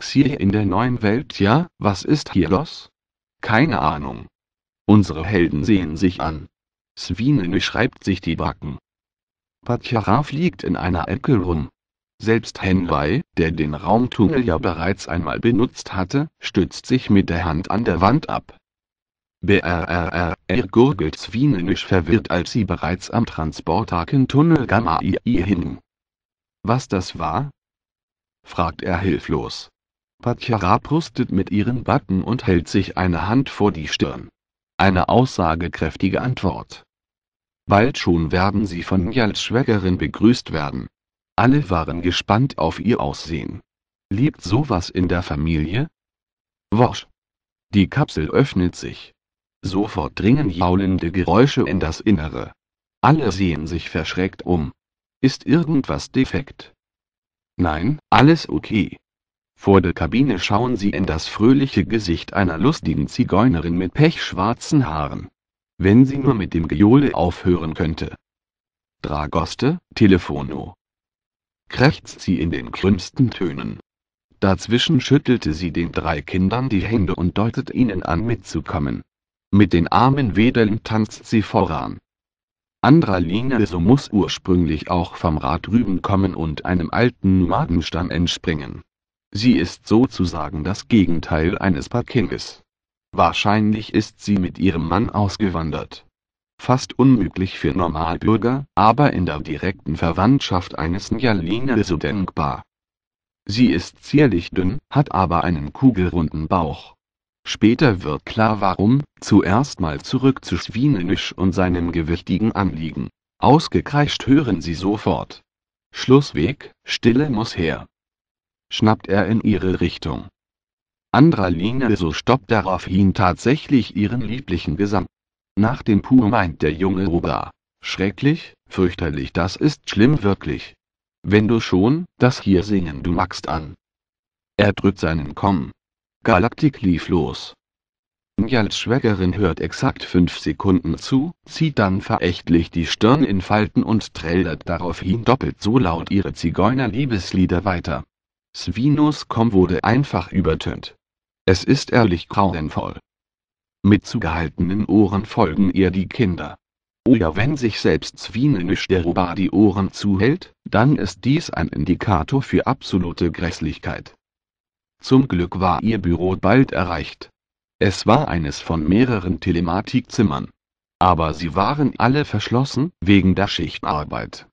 Xie in der neuen Welt, ja, was ist hier los? Keine Ahnung. Unsere Helden sehen sich an. Swinene schreibt sich die Backen. Patjaraf liegt in einer Ecke rum. Selbst Henwei, der den Raumtunnel ja bereits einmal benutzt hatte, stützt sich mit der Hand an der Wand ab. BRRR, er gurgelt Svinenisch verwirrt, als sie bereits am Transportakentunnel Gamma II hin. Was das war? fragt er hilflos. Pachara prustet mit ihren Backen und hält sich eine Hand vor die Stirn. Eine aussagekräftige Antwort. Bald schon werden sie von Njals Schwägerin begrüßt werden. Alle waren gespannt auf ihr Aussehen. Liegt sowas in der Familie? Worsch. Die Kapsel öffnet sich. Sofort dringen jaulende Geräusche in das Innere. Alle sehen sich verschreckt um. Ist irgendwas defekt? Nein, alles okay. Vor der Kabine schauen sie in das fröhliche Gesicht einer lustigen Zigeunerin mit pechschwarzen Haaren. Wenn sie nur mit dem Gejohle aufhören könnte. Dragoste, Telefono. krächzt sie in den grünsten Tönen. Dazwischen schüttelte sie den drei Kindern die Hände und deutet ihnen an mitzukommen. Mit den Armen wedeln tanzt sie voran. Andraline so muss ursprünglich auch vom Rad rüben kommen und einem alten Madenstamm entspringen. Sie ist sozusagen das Gegenteil eines Pekinges. Wahrscheinlich ist sie mit ihrem Mann ausgewandert. Fast unmöglich für Normalbürger, aber in der direkten Verwandtschaft eines Njaline so denkbar. Sie ist zierlich dünn, hat aber einen kugelrunden Bauch. Später wird klar warum, zuerst mal zurück zu Schwinenisch und seinem gewichtigen Anliegen. Ausgekreischt hören sie sofort. Schlussweg, Stille muss her schnappt er in ihre Richtung. Andra Linie so stoppt daraufhin tatsächlich ihren lieblichen Gesang. Nach dem Pur meint der junge Oba. Schrecklich, fürchterlich, das ist schlimm wirklich. Wenn du schon, das hier singen du magst an. Er drückt seinen Komm. Galaktik lief los. Njals Schwägerin hört exakt fünf Sekunden zu, zieht dann verächtlich die Stirn in Falten und trällert daraufhin doppelt so laut ihre Zigeuner-Liebeslieder weiter. Svinus.com wurde einfach übertönt. Es ist ehrlich grauenvoll. Mit zugehaltenen Ohren folgen ihr die Kinder. Oder oh wenn sich selbst Swinisch der Robar die Ohren zuhält, dann ist dies ein Indikator für absolute Grässlichkeit. Zum Glück war ihr Büro bald erreicht. Es war eines von mehreren Telematikzimmern. Aber sie waren alle verschlossen, wegen der Schichtarbeit.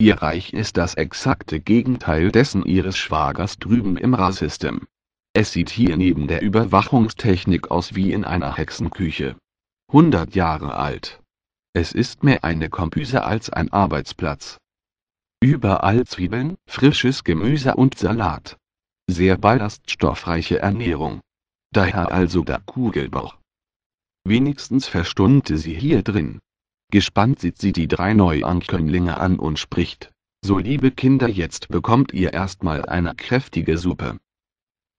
Ihr Reich ist das exakte Gegenteil dessen ihres Schwagers drüben im ra Es sieht hier neben der Überwachungstechnik aus wie in einer Hexenküche. 100 Jahre alt. Es ist mehr eine Kompüse als ein Arbeitsplatz. Überall Zwiebeln, frisches Gemüse und Salat. Sehr ballaststoffreiche Ernährung. Daher also der Kugelbauch. Wenigstens verstummte sie hier drin. Gespannt sieht sie die drei Neuankömmlinge an und spricht. So liebe Kinder, jetzt bekommt ihr erstmal eine kräftige Suppe.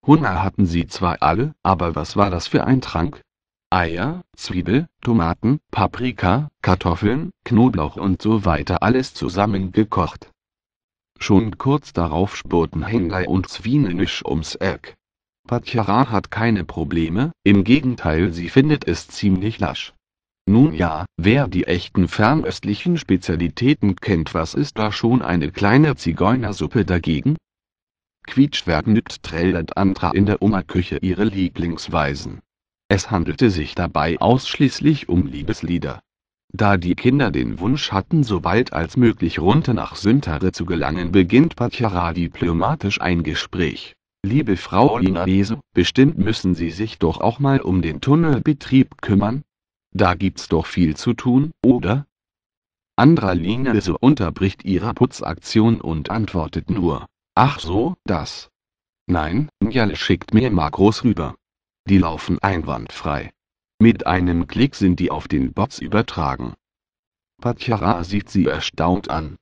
Hunger hatten sie zwar alle, aber was war das für ein Trank? Eier, Zwiebel, Tomaten, Paprika, Kartoffeln, Knoblauch und so weiter alles zusammengekocht. Schon kurz darauf spurten Henley und Zwinenisch ums Eck. Patjara hat keine Probleme, im Gegenteil sie findet es ziemlich lasch. Nun ja, wer die echten fernöstlichen Spezialitäten kennt, was ist da schon eine kleine Zigeunersuppe dagegen? Quietschwerdnüt trällert Andra in der Oma-Küche ihre Lieblingsweisen. Es handelte sich dabei ausschließlich um Liebeslieder. Da die Kinder den Wunsch hatten, so bald als möglich runter nach Süntere zu gelangen, beginnt Patjara diplomatisch ein Gespräch. Liebe Frau Inaese, bestimmt müssen Sie sich doch auch mal um den Tunnelbetrieb kümmern, da gibt's doch viel zu tun, oder? Andra Linese unterbricht ihre Putzaktion und antwortet nur, ach so, das. Nein, Njal schickt mir Makros rüber. Die laufen einwandfrei. Mit einem Klick sind die auf den Bots übertragen. Pachara sieht sie erstaunt an.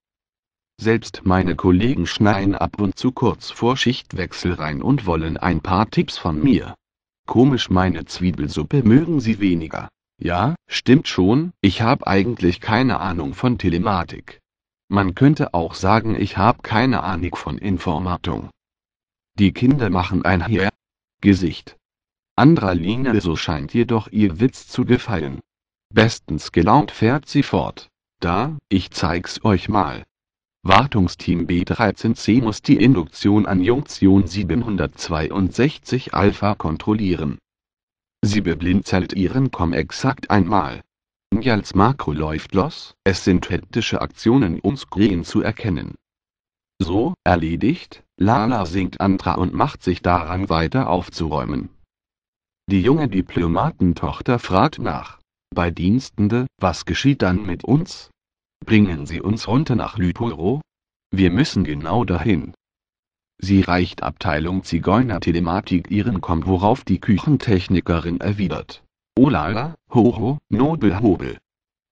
Selbst meine Kollegen schneiden ab und zu kurz vor Schichtwechsel rein und wollen ein paar Tipps von mir. Komisch meine Zwiebelsuppe mögen sie weniger. Ja, stimmt schon, ich habe eigentlich keine Ahnung von Telematik. Man könnte auch sagen, ich habe keine Ahnung von Informatung. Die Kinder machen ein Her Gesicht. Anderer Linie so scheint jedoch ihr Witz zu gefallen. Bestens gelaunt fährt sie fort. Da, ich zeig's euch mal. Wartungsteam B13C muss die Induktion an Junktion 762 Alpha kontrollieren. Sie beblinzelt ihren Com exakt einmal. Njals Makro läuft los, es sind hektische Aktionen onscreen zu erkennen. So, erledigt, Lala singt Andra und macht sich daran weiter aufzuräumen. Die junge Diplomatentochter fragt nach. Bei Dienstende, was geschieht dann mit uns? Bringen Sie uns runter nach Lypuro? Wir müssen genau dahin. Sie reicht Abteilung Zigeuner-Telematik ihren Komp, worauf die Küchentechnikerin erwidert. Olala, hoho, nobel hobel.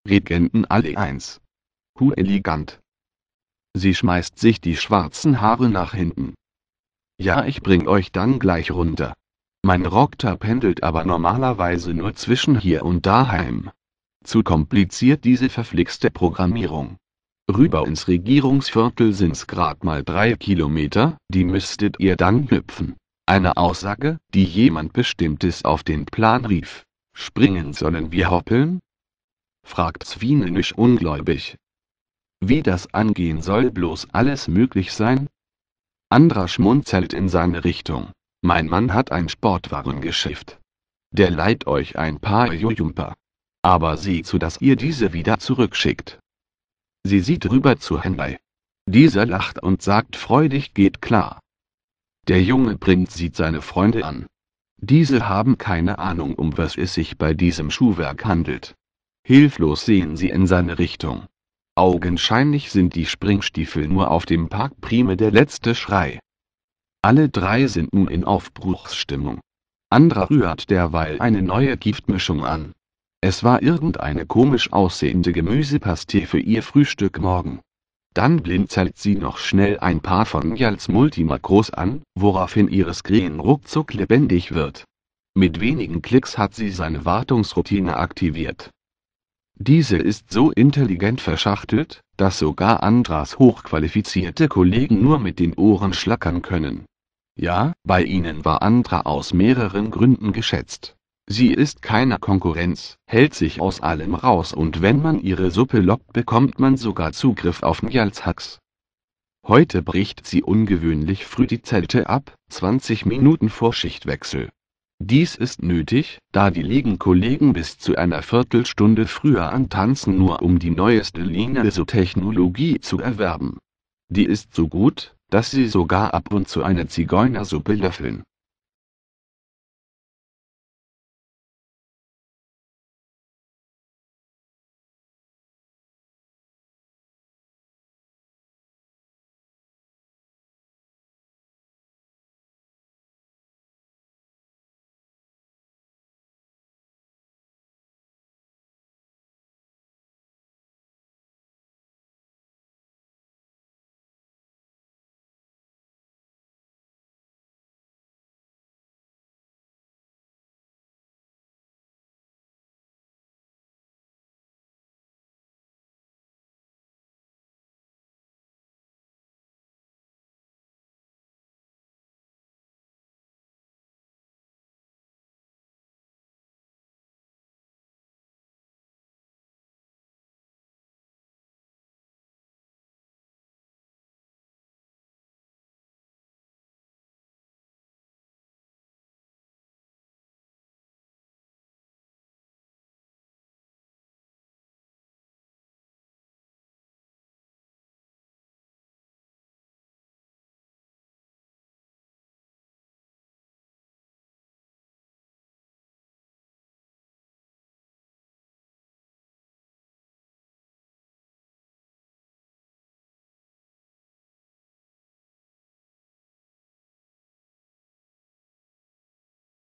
Regenten alle eins. Hu elegant. Sie schmeißt sich die schwarzen Haare nach hinten. Ja, ich bring euch dann gleich runter. Mein Rockter pendelt aber normalerweise nur zwischen hier und daheim. Zu kompliziert diese verflixte Programmierung. Rüber ins Regierungsviertel sind's grad mal drei Kilometer, die müsstet ihr dann hüpfen. Eine Aussage, die jemand Bestimmtes auf den Plan rief. Springen sollen wir hoppeln? fragt Swinenisch ungläubig. Wie das angehen soll bloß alles möglich sein? Andra schmunzelt in seine Richtung. Mein Mann hat ein Sportwarengeschäft. Der leiht euch ein paar Jujumper. Aber seht zu, dass ihr diese wieder zurückschickt. Sie sieht rüber zu Henley. Dieser lacht und sagt freudig geht klar. Der Junge Prinz sieht seine Freunde an. Diese haben keine Ahnung, um was es sich bei diesem Schuhwerk handelt. Hilflos sehen sie in seine Richtung. Augenscheinlich sind die Springstiefel nur auf dem Park Prime der letzte Schrei. Alle drei sind nun in Aufbruchsstimmung. Andra rührt derweil eine neue Giftmischung an. Es war irgendeine komisch aussehende Gemüsepastille für ihr Frühstück morgen. Dann blinzelt sie noch schnell ein paar von Jals Multimakros an, woraufhin ihres Green ruckzuck lebendig wird. Mit wenigen Klicks hat sie seine Wartungsroutine aktiviert. Diese ist so intelligent verschachtelt, dass sogar Andras hochqualifizierte Kollegen nur mit den Ohren schlackern können. Ja, bei ihnen war Andra aus mehreren Gründen geschätzt. Sie ist keine Konkurrenz, hält sich aus allem raus und wenn man ihre Suppe lockt, bekommt man sogar Zugriff auf Njals Hacks. Heute bricht sie ungewöhnlich früh die Zelte ab, 20 Minuten vor Schichtwechsel. Dies ist nötig, da die Ligenkollegen bis zu einer Viertelstunde früher antanzen, nur um die neueste Lineso-Technologie zu erwerben. Die ist so gut, dass sie sogar ab und zu eine Zigeunersuppe löffeln.